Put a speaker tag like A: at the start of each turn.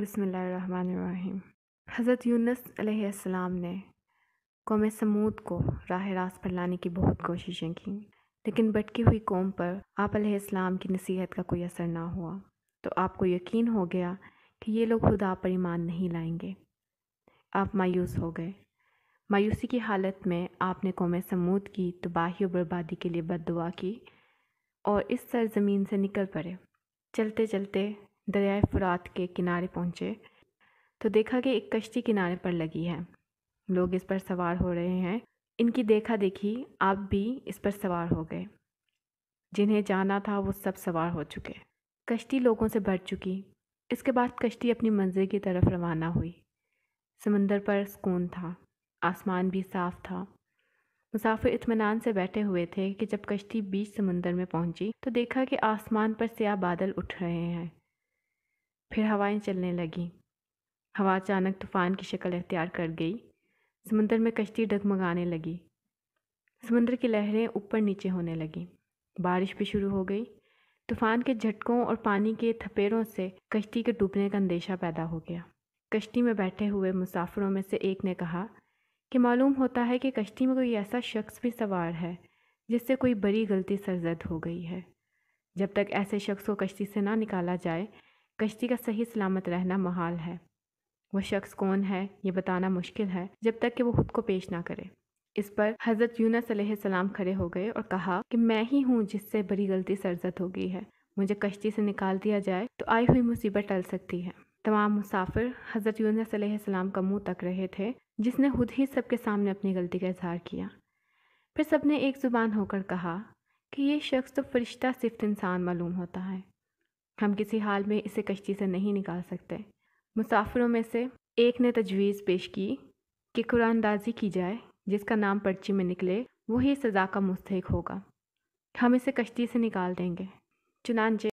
A: बसमीम हज़रत यूनस अलैहिस्सलाम ने कौम समूद को राह रास्त पर लाने की बहुत कोशिशें की लेकिन भटकी हुई कौम पर आप अलैहिस्सलाम की नसीहत का कोई असर ना हुआ तो आपको यकीन हो गया कि ये लोग खुदा पर ईमान नहीं लाएंगे आप मायूस हो गए मायूसी की हालत में आपने कौम समूद की तबाही और बर्बादी के लिए बद की और इस सरजमीन से निकल पड़े चलते चलते दरियाए फ़ुरात के किनारे पहुँचे तो देखा कि एक कश्ती किनारे पर लगी है लोग इस पर सवार हो रहे हैं इनकी देखा देखी आप भी इस पर सवार हो गए जिन्हें जाना था वो सब सवार हो चुके कश्ती लोगों से भर चुकी इसके बाद कश्ती अपनी मंजिल की तरफ रवाना हुई समंदर पर सुकून था आसमान भी साफ था मुसाफिर इतमान से बैठे हुए थे कि जब कश्ती बीच समंदर में पहुंची तो देखा कि आसमान पर स्याह बादल उठ रहे हैं फिर हवाएं चलने लगीं हवा अचानक तूफ़ान की शक्ल अख्तियार कर गई समंदर में कश्ती डगमगाने लगी समंदर की लहरें ऊपर नीचे होने लगीं बारिश भी शुरू हो गई तूफ़ान के झटकों और पानी के थपेड़ों से कश्ती के डूबने का अंदेशा पैदा हो गया कश्ती में बैठे हुए मुसाफिरों में से एक ने कहा कि मालूम होता है कि कश्ती में कोई ऐसा शख्स भी सवार है जिससे कोई बड़ी गलती सरजद हो गई है जब तक ऐसे शख्स को कश्ती से ना निकाला जाए कश्ती का सही सलामत रहना महाल है वह शख्स कौन है ये बताना मुश्किल है जब तक कि वो खुद को पेश ना करे इस पर हज़रत यूनस सलाम खड़े हो गए और कहा कि मैं ही हूँ जिससे बड़ी गलती सरजत हो गई है मुझे कश्ती से निकाल दिया जाए तो आई हुई मुसीबत टल सकती है तमाम मुसाफिर हज़रत यूनस सलाम का मुंह तक रहे थे जिसने खुद ही सबके सामने अपनी गलती का इजहार किया फिर सबने एक ज़ुबान होकर कहा कि ये शख्स तो फरिश्ता सिफ्त इंसान मालूम होता है हम किसी हाल में इसे कश्ती से नहीं निकाल सकते मुसाफिरों में से एक ने तजवीज़ पेश की कि कुरानदाजी की जाए जिसका नाम पर्ची में निकले वही सज़ा का मुस्तक होगा हम इसे कश्ती से निकाल देंगे चुनानचे